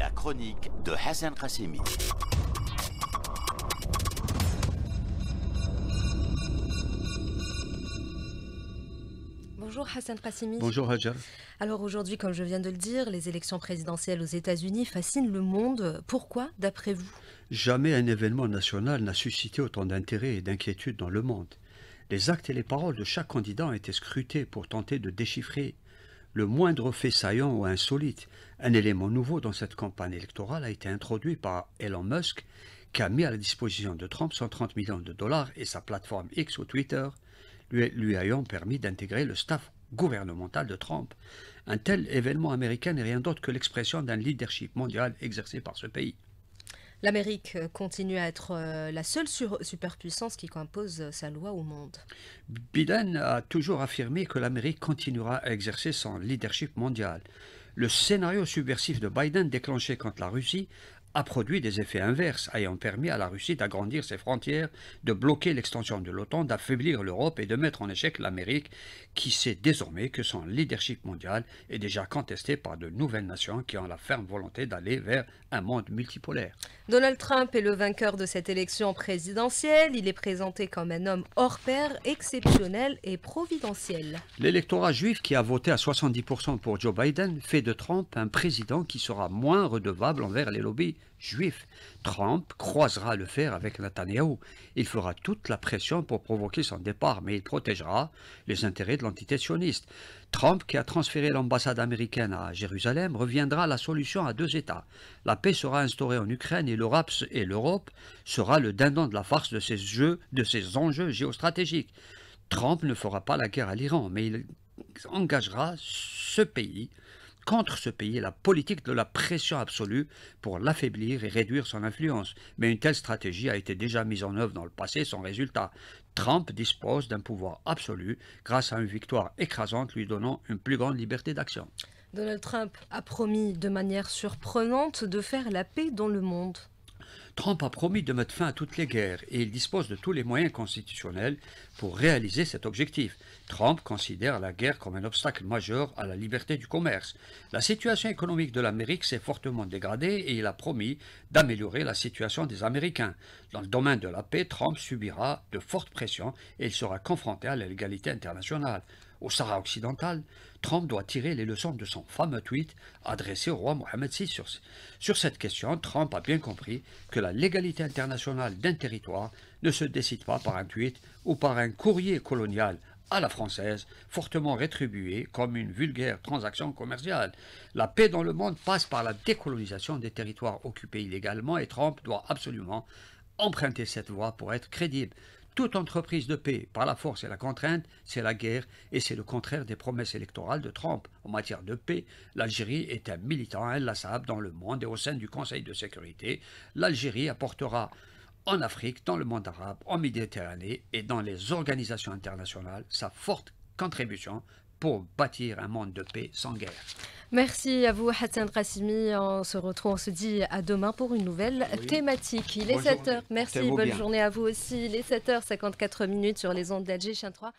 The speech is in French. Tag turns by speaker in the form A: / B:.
A: La chronique de Hassan Krasimi.
B: Bonjour Hassan Kassimi. Bonjour Hajar. Alors aujourd'hui, comme je viens de le dire, les élections présidentielles aux États-Unis fascinent le monde. Pourquoi, d'après vous
A: Jamais un événement national n'a suscité autant d'intérêt et d'inquiétude dans le monde. Les actes et les paroles de chaque candidat ont été scrutés pour tenter de déchiffrer le moindre fait saillant ou insolite. Un élément nouveau dans cette campagne électorale a été introduit par Elon Musk, qui a mis à la disposition de Trump 130 millions de dollars et sa plateforme X ou Twitter, lui, lui ayant permis d'intégrer le staff gouvernemental de Trump. Un tel événement américain n'est rien d'autre que l'expression d'un leadership mondial exercé par ce pays.
B: L'Amérique euh, continue à être euh, la seule superpuissance qui impose euh, sa loi au monde.
A: Biden a toujours affirmé que l'Amérique continuera à exercer son leadership mondial. Le scénario subversif de Biden déclenché contre la Russie a produit des effets inverses, ayant permis à la Russie d'agrandir ses frontières, de bloquer l'extension de l'OTAN, d'affaiblir l'Europe et de mettre en échec l'Amérique, qui sait désormais que son leadership mondial est déjà contesté par de nouvelles nations qui ont la ferme volonté d'aller vers un monde multipolaire.
B: Donald Trump est le vainqueur de cette élection présidentielle. Il est présenté comme un homme hors pair, exceptionnel et providentiel.
A: L'électorat juif qui a voté à 70% pour Joe Biden fait de Trump un président qui sera moins redevable envers les lobbies juif. Trump croisera le fer avec Netanyahu. Il fera toute la pression pour provoquer son départ, mais il protégera les intérêts de l'entité sioniste. Trump, qui a transféré l'ambassade américaine à Jérusalem, reviendra à la solution à deux États. La paix sera instaurée en Ukraine et l'Europe sera le dindon de la farce de ses jeux, de ces enjeux géostratégiques. Trump ne fera pas la guerre à l'Iran, mais il engagera ce pays contre ce pays la politique de la pression absolue pour l'affaiblir et réduire son influence. Mais une telle stratégie a été déjà mise en œuvre dans le passé sans résultat. Trump dispose d'un pouvoir absolu grâce à une victoire écrasante lui donnant une plus grande liberté d'action.
B: Donald Trump a promis de manière surprenante de faire la paix dans le monde.
A: Trump a promis de mettre fin à toutes les guerres et il dispose de tous les moyens constitutionnels pour réaliser cet objectif. Trump considère la guerre comme un obstacle majeur à la liberté du commerce. La situation économique de l'Amérique s'est fortement dégradée et il a promis d'améliorer la situation des Américains. Dans le domaine de la paix, Trump subira de fortes pressions et il sera confronté à la l'égalité internationale. Au Sahara occidental, Trump doit tirer les leçons de son fameux tweet adressé au roi Mohamed VI sur cette question. Trump a bien compris que la légalité internationale d'un territoire ne se décide pas par un tweet ou par un courrier colonial à la française, fortement rétribué comme une vulgaire transaction commerciale. La paix dans le monde passe par la décolonisation des territoires occupés illégalement et Trump doit absolument emprunter cette voie pour être crédible toute entreprise de paix par la force et la contrainte, c'est la guerre et c'est le contraire des promesses électorales de Trump. En matière de paix, l'Algérie est un militant inlassable dans le monde et au sein du Conseil de sécurité. L'Algérie apportera en Afrique, dans le monde arabe, en Méditerranée et dans les organisations internationales sa forte contribution pour bâtir un monde de paix sans guerre.
B: Merci à vous, Hassan Rassimi. On se retrouve, on se dit à demain pour une nouvelle thématique. Il est 7h. Merci, bonne journée à vous aussi. Il est 7h54 minutes sur les ondes d'Alger, 3.